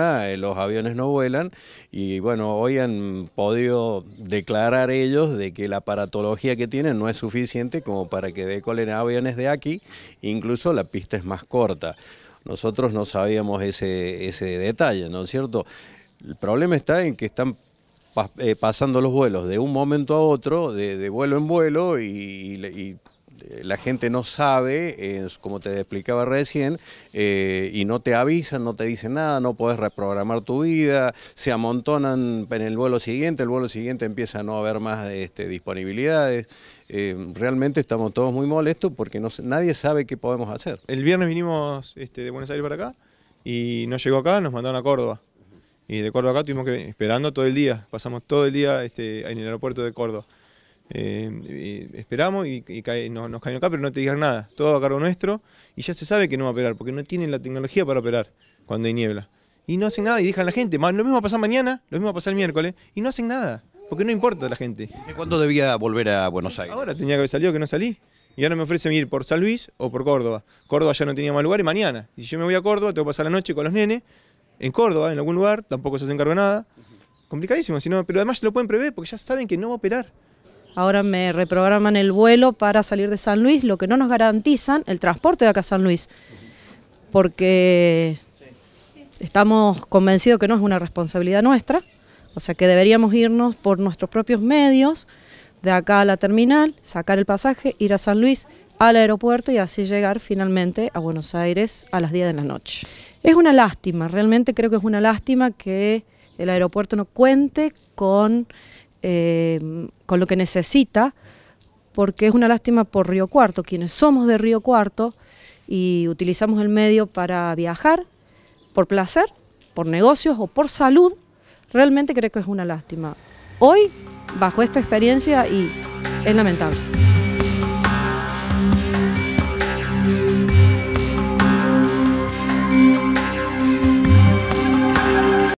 Eh, los aviones no vuelan y bueno, hoy han podido declarar ellos de que la aparatología que tienen no es suficiente como para que decolen aviones de aquí, incluso la pista es más corta. Nosotros no sabíamos ese, ese detalle, ¿no es cierto? El problema está en que están eh, pasando los vuelos de un momento a otro, de, vuelo en vuelo, y, la gente no sabe, eh, como te explicaba recién, eh, y no te avisan, no te dicen nada, no puedes reprogramar tu vida, se amontonan en el vuelo siguiente, el vuelo siguiente empieza a no haber más este, disponibilidades. Eh, realmente estamos todos muy molestos porque nadie sabe qué podemos hacer. El viernes vinimos este, de Buenos Aires para acá y no llegó acá, nos mandaron a Córdoba. Y de Córdoba acá tuvimos que esperando todo el día, pasamos todo el día este, en el aeropuerto de Córdoba. Eh, esperamos y, nos caen acá, pero no te digan nada. Todo a cargo nuestro y ya se sabe que no va a operar, porque no tienen la tecnología para operar cuando hay niebla. Y no hacen nada y dejan a la gente. Lo mismo va a pasar mañana, lo mismo va a pasar el miércoles y no hacen nada, porque no importa la gente. ¿Cuándo debía volver a Buenos Aires? Ahora tenía que haber salido, que no salí. Y ahora me ofrecen ir por San Luis o por Córdoba. Córdoba ya no tenía más lugar y mañana. si yo me voy a Córdoba, tengo que pasar la noche con los nenes. En Córdoba, en algún lugar, tampoco se hacen cargo de nada. Complicadísimo, sino, pero además lo pueden prever porque ya saben que no va a operar. Ahora me reprograman el vuelo para salir de San Luis, lo que no nos garantizan el transporte de acá a San Luis, porque estamos convencidos que no es una responsabilidad nuestra, o sea que deberíamos irnos por nuestros propios medios de acá a la terminal, sacar el pasaje, ir a San Luis, al aeropuerto y así llegar finalmente a Buenos Aires a las 10 de la noche. Es una lástima, realmente creo que es una lástima que el aeropuerto no cuente con Em, con lo que necesita, porque es una lástima por Río Cuarto, quienes somos de Río Cuarto y utilizamos el medio para viajar, por placer, por negocios o por salud, realmente creo que es una lástima. Hoy, bajo esta experiencia, y es lamentable.